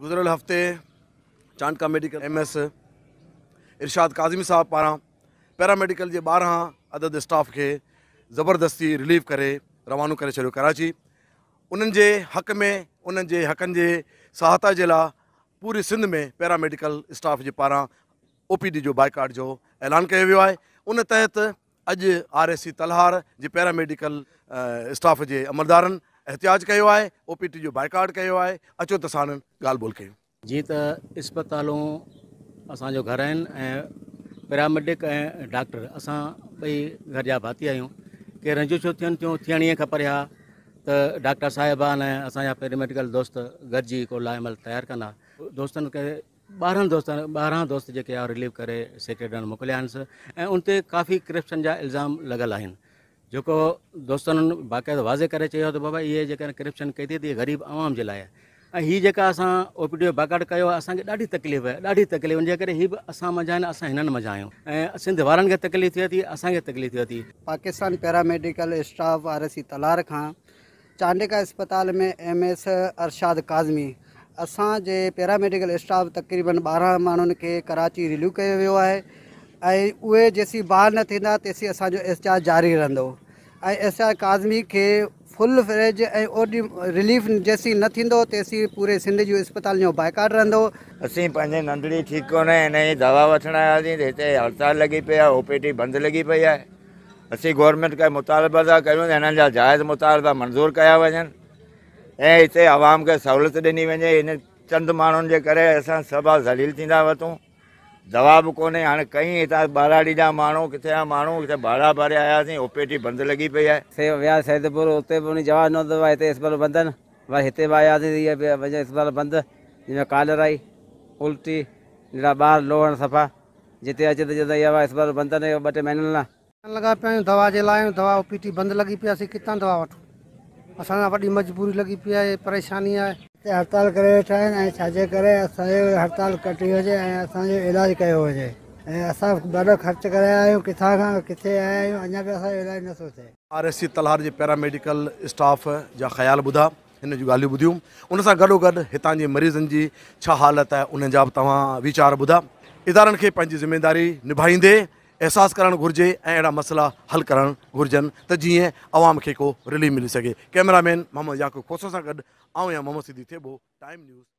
गुजरल हफ्ते चांद medical M S Irshad Kazmi साहब पारा पैरामेडिकल के बारह अदद स्टाफ के ज़बरदस्ती रिलीव करे रवानो करे छॾियो कराची उन हक़ में उन्हनि जे हक़नि जे सहायता जे लाइ पूरी सिंध में पैरामेडिकल स्टाफ के पारा ओपीडी जो बाइकाट जो ऐलान किया वियो आहे उन तहत अज आर एस सी तलहार जे पैरामेडिकल स्टाफ के अमलदार एतियाज कयो आहे टी जो बाइकाड कयो आहे अचो त साण ॻाल्हि ॿोल कयूं जीअं त इस्पतालूं असांजो घर आहिनि ऐं पैरामेडिक ऐं डॉक्टर असां ॿई घर जा भाती आहियूं केरु रंजिशूं थियनि थियूं थियणी ख़बर आहे त डॉक्टर साहिबान ऐं असांजा पैरामेडिकल दोस्त गॾिजी को लाइ मल तयारु कंदा दोस्तनि खे ॿारहनि दोस्तनि ॿारहं दोस्त जेके आहे रिलीफ करे सेक्रेटरी मोकिलिया आहिनि ऐं उन ते काफ़ी करप्शन जा इल्ज़ाम लॻियल आहिनि जो दोस्तनि बाक़ाइदा वाज़े कर चयो त बाबा इहे करप्शन कई थी ग़रीब आवाम के लिए ऐं हीअ जेका असां ओ किया डी तकलीफ़ आहे ॾाढी तकलीफ़ जे करे हीअ मज़ा आहिनि असां हिननि मज़ा आहियूं ऐं सिंध तकलीफ़ थिए थी असांखे तकलीफ़ थिए थी पाकिस्तान पैरामेडिकल स्टाफ वारे सी तलार खा चांडिका अस्पताल में एम एस अरशाद काज़मी असांजे पैरामेडिकल स्टाफ तक़रीबन बारह माण्हुनि खे कराची रिल्यू किया वियो आहे ऐं उहे जेसीं बहाल न थींदा तेसीं असांजो इश्तिहार जारी रहंदो ऐं इश्तिहार काज़मी फुल फ्रेज ऐं रिलीफ जेसीं न थींदो तेसीं पूरे सिंध जो अस्पताल जो बाइकाट रहंदो असीं पंहिंजे ठीक को दवा वठणु आयासीं त हिते हड़ताल लॻी पई आहे ओ पी टी बंदि पई आहे असीं गवर्नमेंट का मुतालबा था क्यों त हिननि मुतालबा मंजूर क्या वञनि ऐं हिते आवाम खे सहूलियत ॾिनी वञे हिन चंद माण्हुनि के करे असां ज़लील थींदा वरितूं جواب કોને આણે કઈ આ બારાડી માંણો કથે માંણો કથે બારા ભરે આયા ઓપીટી બંધ લગી પઈ છે વ્યાસ સૈદપુર ઉતે પણ જવાબ નો દવાય તે ઇસ બરો બંધ વા હતે વા આયા છે એ વજે ઇસ બરો બંધ મે કાલર આઈ ઉલટી જરા બાર લોહણ સફા જતે અચે જદા આ ઇસ બરો બંધ ને બટે મહિને ના લગા પય દવા જે લાય દવા ઓપીટી બંધ લગી પઈ છે કત દવા વઠો અસના બડી મજબૂરી લગી પઈ છે પરેશાની આય वेठा आहिनि ऐं छाजे करे इलाजु कयो हुजे ॾाढो ख़र्च करे पैरामेडिकल स्टाफ जा ख़्याल ॿुधा हिन जूं ॻाल्हियूं ॿुधियूं उन सां गॾो गॾु हितां जे मरीज़नि जी छा हालति आहे उन जा बि तव्हां वीचार ॿुधा इदारनि खे पंहिंजी ज़िमेदारी निभाईंदे एहसास करणु घुरिजे ऐं मसला हल करणु घुरिजनि त जीअं आवाम के को रिलीफ मिली सके कैमरामैन मोहम्मद याक़ूब खोसो सां गॾु आउं मोहम्मद सिदी थेबो टाइम न्यूज़